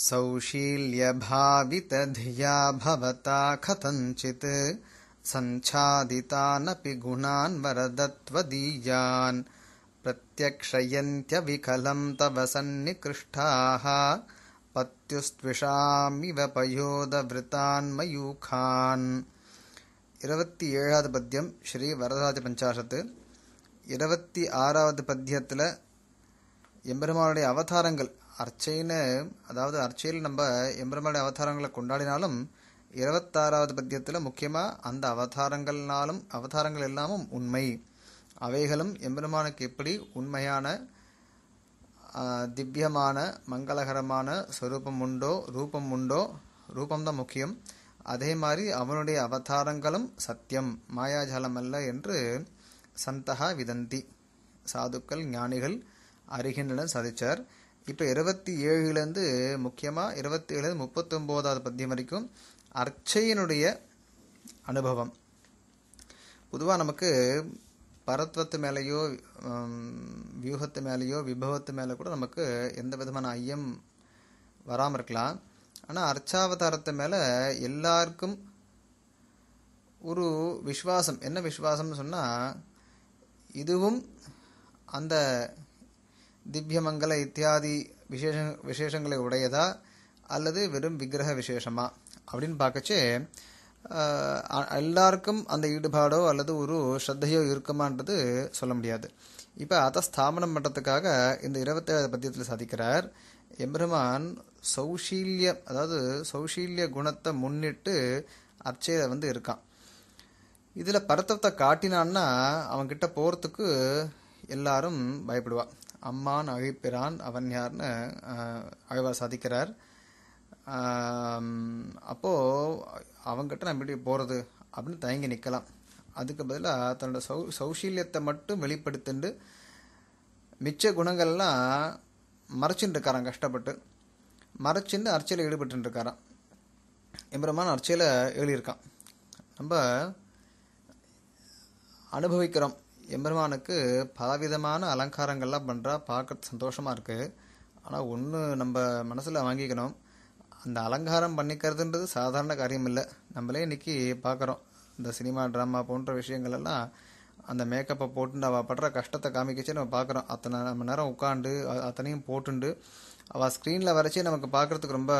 सौशील्यभावितधिया भवता कथञ्चित् सञ्छादितानपि गुणान् वरदत्वदीयान् प्रत्यक्षयन्त्यविकलं तव सन्निकृष्टाः पत्युस्त्विषामिव पयोदवृतान्मयूखान् इरुति एाव पद्यम् श्रीवरदादिपञ्चाशत् इरवति आरावद् पद्यल यम्बर्मारुडे अवतारङ्गल् அர்ச்சைன்னு அதாவது அர்ச்சையில் நம்ம எம்பெருமான அவதாரங்களை கொண்டாடினாலும் இருபத்தாறாவது பத்தியத்தில் முக்கியமாக அந்த அவதாரங்கள்னாலும் அவதாரங்கள் எல்லாமும் உண்மை அவைகளும் எம்பெருமானுக்கு எப்படி உண்மையான திவ்யமான மங்களகரமான ஸ்வரூபம் உண்டோ ரூபம் உண்டோ ரூபம்தான் முக்கியம் அதே மாதிரி அவனுடைய அவதாரங்களும் சத்தியம் மாயாஜாலம் அல்ல என்று சந்தகா விதந்தி சாதுக்கள் ஞானிகள் அறிகின்றனர் சதிச்சார் இப்போ இருபத்தி ஏழுலேருந்து முக்கியமாக இருபத்தி ஏழுலேருந்து முப்பத்தொம்போதாவது பத்தியம் வரைக்கும் அர்ச்சையினுடைய அனுபவம் பொதுவாக நமக்கு பரத்வத்து மேலேயோ வியூகத்து மேலேயோ விபவத்து மேலே கூட நமக்கு எந்த விதமான ஐயம் வராமல் இருக்கலாம் ஆனால் அர்ச்சாவதாரத்து மேலே எல்லாருக்கும் ஒரு விஸ்வாசம் என்ன விஸ்வாசம்னு சொன்னால் இதுவும் அந்த திவ்யமங்கல இத்தியாதி விசேஷ விசேஷங்களை உடையதா அல்லது வெறும் விக்கிரக விசேஷமா அப்படின்னு பார்க்கச்சு எல்லாருக்கும் அந்த ஈடுபாடோ அல்லது ஒரு ஸ்ரத்தையோ இருக்குமான்றது சொல்ல முடியாது இப்போ அதை ஸ்தாபனம் பண்ணுறதுக்காக இந்த இருபத்தேழு பத்தியத்தில் சாதிக்கிறார் எம்பெருமான் சௌஷீல்ய அதாவது சௌஷீல்ய குணத்தை முன்னிட்டு அர்ச்சையை வந்து இருக்கான் இதில் பரத்தத்தை காட்டினான்னா அவன்கிட்ட போகிறதுக்கு எல்லாரும் பயப்படுவான் அம்மான் அழைப்பிறான் அவன் யார்னு அழுவா சாதிக்கிறார் அப்போது அவங்ககிட்ட நம்ம இப்படி போகிறது அப்படின்னு தயங்கி நிற்கலாம் அதுக்கு பதிலாக தன்னோட சௌ சௌசீல்யத்தை மட்டும் வெளிப்படுத்திண்டு மிச்ச குணங்கள்லாம் மறைச்சின்னு இருக்காரான் கஷ்டப்பட்டு மறைச்சின்னு அர்ச்சையில் ஈடுபட்டு இருக்காரான் எம்பரமான அர்ச்சையில் எழுதியிருக்கான் நம்ம அனுபவிக்கிறோம் எம்பெருமானுக்கு பலவிதமான அலங்காரங்கள்லாம் பண்ணுறா பார்க்க சந்தோஷமாக இருக்குது ஆனால் ஒன்று நம்ம மனசில் வாங்கிக்கணும் அந்த அலங்காரம் பண்ணிக்கிறதுன்றது சாதாரண காரியம் இல்லை நம்மளே இன்றைக்கி பார்க்குறோம் இந்த சினிமா ட்ராமா போன்ற விஷயங்கள் எல்லாம் அந்த மேக்கப்பை போட்டு அவள் படுற கஷ்டத்தை காமிக்கச்சு நம்ம பார்க்குறோம் அத்தனை நம்ம நேரம் உட்காந்து அத்தனையும் போட்டுண்டு அவள் ஸ்க்ரீனில் வரைச்சி நமக்கு பார்க்குறதுக்கு ரொம்ப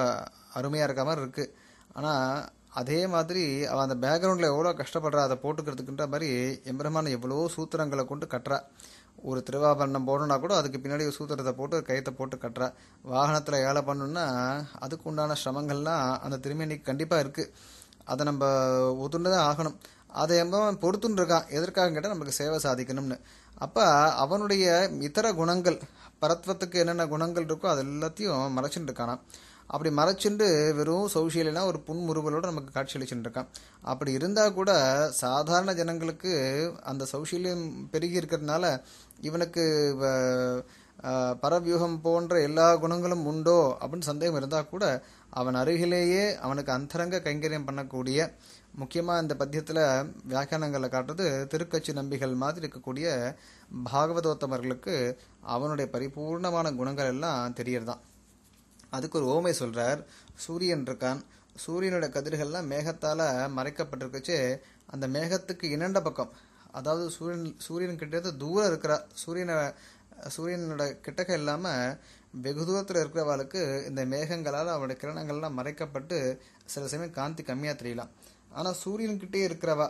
அருமையாக இருக்க மாதிரி இருக்குது ஆனால் அதே மாதிரி அவள் அந்த பேக்ரவுண்டில் எவ்வளோ கஷ்டப்படுறா அதை போட்டுக்கிறதுக்குன்ற மாதிரி எம்பிரமான எவ்வளோ சூத்திரங்களை கொண்டு கட்டுறா ஒரு திருவாபரணம் போடணுன்னா கூட அதுக்கு பின்னாடி ஒரு சூத்திரத்தை போட்டு கயத்தை போட்டு கட்டுறா வாகனத்தில் ஏழை பண்ணணும்னா அதுக்கு உண்டான சிரமங்கள்லாம் அந்த திருமணிக்கு கண்டிப்பாக இருக்குது அதை நம்ம ஒதுண்டு தான் ஆகணும் அதை பொறுத்துன்னு இருக்கான் எதற்காக கேட்டால் நமக்கு சேவை சாதிக்கணும்னு அப்போ அவனுடைய இதர குணங்கள் பரத்வத்துக்கு என்னென்ன குணங்கள் இருக்கோ அது எல்லாத்தையும் மறைச்சுட்டு இருக்கானான் அப்படி மறைச்சுண்டு வெறும் சோஷியலாம் ஒரு புன்முறுவலோடு நமக்கு காட்சியளிச்சுட்டு இருக்கான் அப்படி இருந்தால் கூட சாதாரண ஜனங்களுக்கு அந்த சௌசியலியம் பெருகி இருக்கிறதுனால இவனுக்கு பரவியூகம் போன்ற எல்லா குணங்களும் உண்டோ அப்படின்னு சந்தேகம் இருந்தால் கூட அவன் அருகிலேயே அவனுக்கு அந்தரங்க கைங்கரியம் பண்ணக்கூடிய முக்கியமாக இந்த பத்தியத்தில் வியாக்கியானங்களை காட்டுறது திருக்கட்சி நம்பிகள் மாதிரி இருக்கக்கூடிய பாகவதோத்தமர்களுக்கு அவனுடைய பரிபூர்ணமான குணங்கள் எல்லாம் தெரியறதான் அதுக்கு ஒரு ஓமை சொல்கிறார் சூரியன் இருக்கான் சூரியனோட கதிர்கள்லாம் மேகத்தால் மறைக்கப்பட்டிருக்குச்சு அந்த மேகத்துக்கு இணண்ட பக்கம் அதாவது சூரியன் சூரியன் தான் தூரம் இருக்கிறா சூரியனை சூரியனோட கிட்டக்க இல்லாமல் வெகு தூரத்தில் இருக்கிறவளுக்கு இந்த மேகங்களால் அவளுடைய கிரணங்கள்லாம் மறைக்கப்பட்டு சில சமயம் காந்தி கம்மியாக தெரியலாம் ஆனால் சூரியன்கிட்டே இருக்கிறவா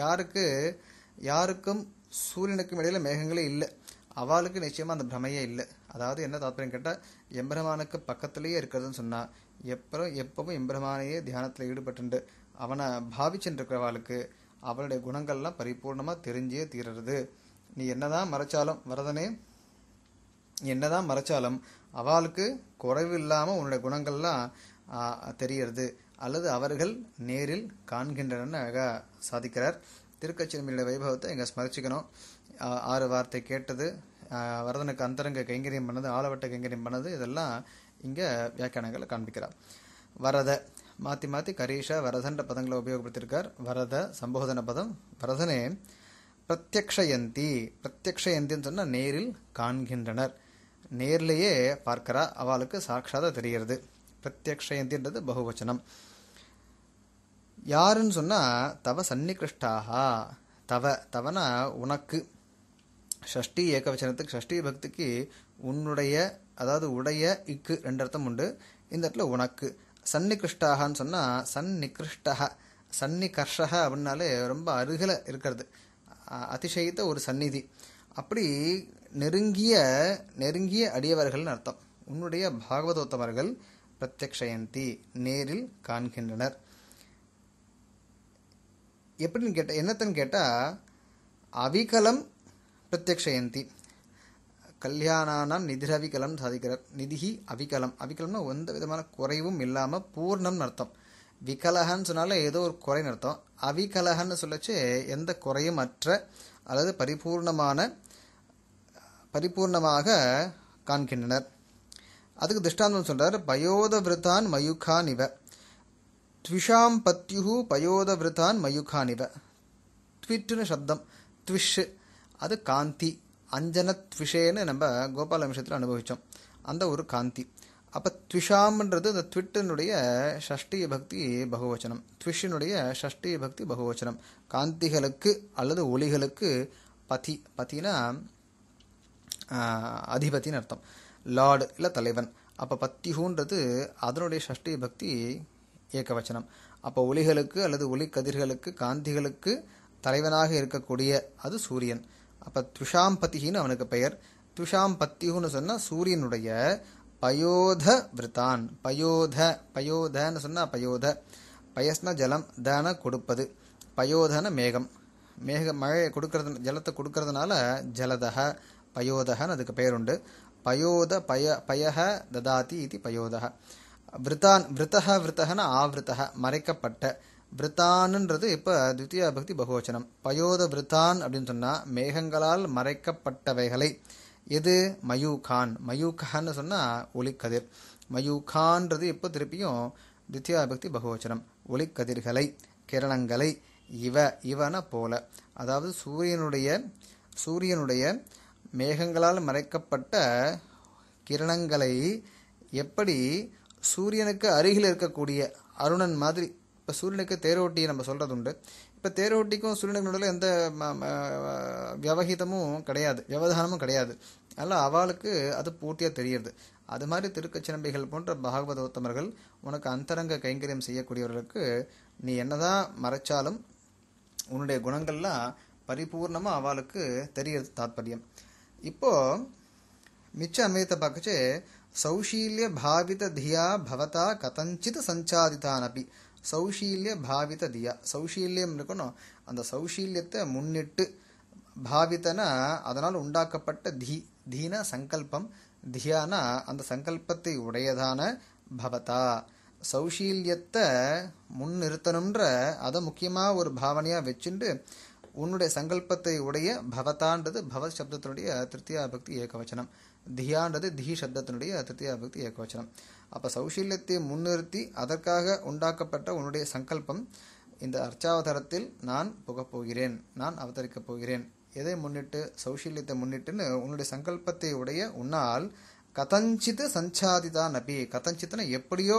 யாருக்கு யாருக்கும் சூரியனுக்கும் இடையில் மேகங்களே இல்லை அவளுக்கு நிச்சயமாக அந்த பிரமையே இல்லை அதாவது என்ன தாத்பரியம் கேட்டால் எம்பிரமானுக்கு பக்கத்திலேயே இருக்கிறதுன்னு சொன்னால் எப்போ எப்பவும் எம்பிரமானையே தியானத்தில் ஈடுபட்டுண்டு அவனை பாவிச்சுருக்கிறவாளுக்கு அவளுடைய குணங்கள்லாம் பரிபூர்ணமாக தெரிஞ்சே தீரறது நீ என்னதான் மறைச்சாலும் வரதனே என்னதான் மறைச்சாலும் அவளுக்கு குறைவு இல்லாமல் உன்னுடைய குணங்கள்லாம் தெரியறது அல்லது அவர்கள் நேரில் காண்கின்றன அழகாக சாதிக்கிறார் திருக்கச்சிரம்பியோட வைபவத்தை இங்கே ஸ்மரிச்சிக்கணும் ஆறு வார்த்தை கேட்டது வரதனுக்கு அந்தரங்க கைங்கரியம் பண்ணது ஆலவட்ட கைங்கரியம் பண்ணது இதெல்லாம் இங்கே வியாக்கியானங்களை காண்பிக்கிறார் வரத மாற்றி மாற்றி கரீஷா வரதன்ற பதங்களை உபயோகப்படுத்தியிருக்கார் வரத சம்போதன பதம் வரதனே பிரத்யக்ஷயந்தி பிரத்யக்ஷயந்தின்னு சொன்னால் நேரில் காண்கின்றனர் நேர்லேயே பார்க்கிறா அவளுக்கு சாட்சாத தெரிகிறது பிரத்யக்ஷயந்தின்றது பகுவச்சனம் யாருன்னு சொன்னால் தவ சன்னிகிருஷ்டாக தவ தவனா உனக்கு ஷஷ்டி ஏகவச்சனத்துக்கு ஷஷ்டி பக்திக்கு உன்னுடைய அதாவது உடைய இக்கு ரெண்டு அர்த்தம் உண்டு இந்த இடத்துல உனக்கு சன்னிகிருஷ்டாகன்னு சொன்னால் சன்னிகிருஷ்டக சன்னிகர்ஷக அப்படின்னாலே ரொம்ப அருகில் இருக்கிறது அதிசயித்த ஒரு சந்நிதி அப்படி நெருங்கிய நெருங்கிய அடியவர்கள்னு அர்த்தம் உன்னுடைய பாகவதோத்தமர்கள் பிரத்யக்ஷயந்தி நேரில் காண்கின்றனர் எப்படின்னு கேட்டால் என்னத்தன்னு கேட்டால் அவிகலம் பிரத்யக்ஷயந்தி கல்யாணானாம் நிதிரவிகலம் சாதிக்கிறார் நிதிஹி அவிகலம் அவிகலம்னா எந்த விதமான குறைவும் இல்லாமல் பூர்ணம்னு அர்த்தம் விகலகன்னு சொன்னாலே ஏதோ ஒரு குறைன்னு அர்த்தம் அவிகலகன்னு சொல்லிச்சு எந்த குறையும் அற்ற அல்லது பரிபூர்ணமான பரிபூர்ணமாக காண்கின்றனர் அதுக்கு திருஷ்டாந்தம் சொல்கிறார் பயோத விருத்தான் மயுகான் இவர் த்விஷாம் பத்யுஹு பயோதவிருதான் மயுகானிவ த்விட்டுன்னு சப்தம் த்விஷ் அது காந்தி அஞ்சனத்விஷேன்னு நம்ம கோபால விஷயத்தில் அனுபவித்தோம் அந்த ஒரு காந்தி அப்போ த்விஷாம்ன்றது இந்த ட்விட்டினுடைய ஷஷ்டி பக்தி பகுவச்சனம் த்விஷினுடைய ஷஷ்டி பக்தி பகுவச்சனம் காந்திகளுக்கு அல்லது ஒளிகளுக்கு பதி பதினா அதிபத்தின்னு அர்த்தம் லார்டு இல்லை தலைவன் அப்போ பத்திஹூன்றது அதனுடைய ஷஷ்டி பக்தி ஏகவச்சனம் அப்போ ஒளிகளுக்கு அல்லது ஒளி கதிர்களுக்கு காந்திகளுக்கு தலைவனாக இருக்கக்கூடிய அது சூரியன் அப்போ துஷாம்பத்திகின்னு அவனுக்கு பெயர் துஷாம்பத்திகுன்னு சொன்னால் சூரியனுடைய பயோத விருத்தான் பயோத பயோதன்னு சொன்னால் பயோத பயஸ்ன ஜலம் தன கொடுப்பது பயோதன மேகம் மேக மழையை கொடுக்கறது ஜலத்தை கொடுக்கறதுனால ஜலதக பயோதகன்னு அதுக்கு பெயருண்டு பயோத பய பய ததாதி இது பயோதக விரதான் விரதா விரதகன ஆவிரதா மறைக்கப்பட்ட விரதான்ன்றது இப்போ தித்திய பக்தி பகுவச்சனம் பயோத விரதான் அப்படின்னு சொன்னால் மேகங்களால் மறைக்கப்பட்டவைகளை எது மயூகான் மயூகான்னு சொன்னால் ஒளிக்கதிர் மயூகான்றது இப்போ திருப்பியும் தித்தியா பக்தி பகுவச்சனம் ஒளிக்கதிர்களை கிரணங்களை இவ இவன போல அதாவது சூரியனுடைய சூரியனுடைய மேகங்களால் மறைக்கப்பட்ட கிரணங்களை எப்படி சூரியனுக்கு அருகில் இருக்கக்கூடிய அருணன் மாதிரி இப்போ சூரியனுக்கு தேரோட்டியை நம்ம சொல்கிறது உண்டு இப்போ தேரோட்டிக்கும் சூரியனுக்கு நடுவில் எந்த விவகிதமும் கிடையாது விவதானமும் கிடையாது அதனால் அவளுக்கு அது பூர்த்தியாக தெரியுது அது மாதிரி திருக்கச்சிரம்பிகள் போன்ற பாகவத உத்தமர்கள் உனக்கு அந்தரங்க கைங்கரியம் செய்யக்கூடியவர்களுக்கு நீ என்னதான் மறைச்சாலும் உன்னுடைய குணங்கள்லாம் பரிபூர்ணமாக அவளுக்கு தெரியறது தாற்பயம் இப்போது மிச்ச அமிர்தத்தை பார்க்கச்சு சௌஷீல்ய பாவித தியா பவதா கதஞ்சித் சஞ்சாதிதானபி சௌஷீல்ய பாவித தியா சௌஷீல்யம் இருக்கணும் அந்த சௌஷீல்யத்தை முன்னிட்டு பாவித்தன அதனால் உண்டாக்கப்பட்ட தி தீன சங்கல்பம் தியானா அந்த சங்கல்பத்தை உடையதான பவதா சௌஷீல்யத்தை முன்னிறுத்தணுன்ற அதை முக்கியமாக ஒரு பாவனையாக வச்சுண்டு உன்னுடைய சங்கல்பத்தை உடைய பவதான்றது பவத் சப்தத்தினுடைய திருத்தியா பக்தி ஏகவச்சனம் தியான்றது தி சப்தத்தினுடைய திருத்திய பக்தி ஏகவச்சனம் அப்போ சௌசீல்யத்தை முன்னிறுத்தி அதற்காக உண்டாக்கப்பட்ட உன்னுடைய சங்கல்பம் இந்த அர்ச்சாவதாரத்தில் நான் புகப்போகிறேன் நான் அவதரிக்கப் போகிறேன் எதை முன்னிட்டு சௌசீல்யத்தை முன்னிட்டுன்னு உன்னுடைய சங்கல்பத்தை உடைய உன்னால் கதஞ்சித்து சஞ்சாதிதான் நபி கதஞ்சித்துன்னு எப்படியோ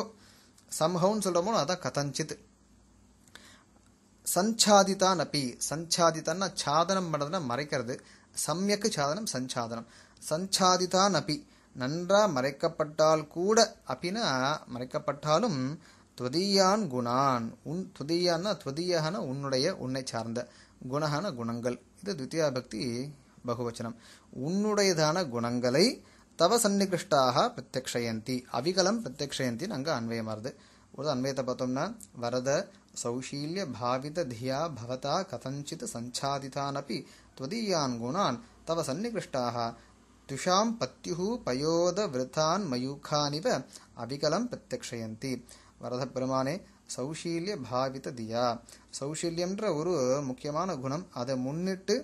சம்ஹவுன்னு சொல்கிறோமோ அதான் கதஞ்சித்து சஞ்சாதிதான் அப்பி சஞ்சாதிதான்னா சாதனம் பண்ணுறதுனா மறைக்கிறது சமயக்கு சாதனம் சஞ்சாதனம் சஞ்சாதிதான் அப்பி நன்றா மறைக்கப்பட்டால் கூட அப்படின்னா மறைக்கப்பட்டாலும் துவதியான் குணான் உன் துவதியான்னா துவதியான உன்னுடைய உன்னை சார்ந்த குணகான குணங்கள் இது துத்தியா பக்தி பகுவச்சனம் உன்னுடையதான குணங்களை தவ சந்நிகிருஷ்டாக பிரத்யக்ஷயந்தி அவிகலம் பிரத்யக்ஷயந்தின்னு அங்கே அன்வயமாறுது ஒரு அன்வயத்தை பார்த்தோம்னா வரத சௌஷீல்ய பாவித தியா பவதா கதஞ்சித் சஞ்சாதிதானபி துவதீயான் குணான் தவ சந்நிகிருஷ்டாக துஷாம் பத்யு பயோத விரதான் மயூகானிவ அவிகலம் பிரத்யக்ஷயந்தி வரத பெருமானே சௌஷீல்ய பாவித தியா சௌஷீல்யன்ற ஒரு முக்கியமான குணம் அதை முன்னிட்டு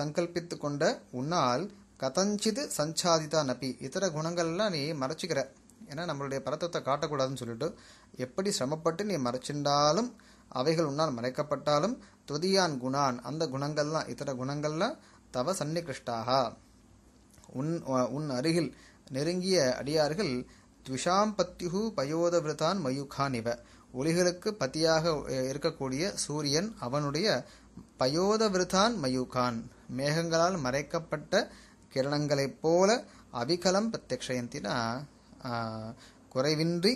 சங்கல்பித்து கொண்ட உன்னால் கதஞ்சித் சஞ்சாதிதா நபி இத்தர குணங்கள்லாம் நீ மறைச்சிக்கிற ஏன்னா நம்மளுடைய பரத்தத்தை காட்டக்கூடாதுன்னு சொல்லிட்டு எப்படி சிரமப்பட்டு நீ மறைச்சிருந்தாலும் அவைகள் உன்னால் மறைக்கப்பட்டாலும் துதியான் குணான் அந்த குணங்கள்லாம் இத்தர குணங்கள்ல தவ சன்னிகிருஷ்டாக உன் உன் அருகில் நெருங்கிய அடியார்கள் த்விஷாம் பத்யுகு பயோதவிருதான் மயுகான் இவ ஒளிகளுக்கு பதியாக இருக்கக்கூடிய சூரியன் அவனுடைய பயோதவிரதான் மயுகான் மேகங்களால் மறைக்கப்பட்ட கிரணங்களைப் போல அவிகலம் பிரத்யக்ஷயந்தினா குறைவின்றி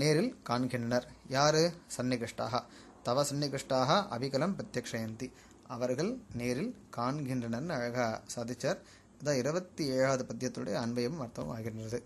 நேரில் காண்கின்றனர் யாரு சன்னிகிருஷ்டாக தவ சன்னிகிருஷ்டாக அபிகலம் பிரத்யக்ஷயந்தி அவர்கள் நேரில் காண்கின்றனர் அழகாக சாதிச்சார் இதான் இருபத்தி ஏழாவது பத்தியத்துடைய அன்பையும் அர்த்தம் ஆகின்றது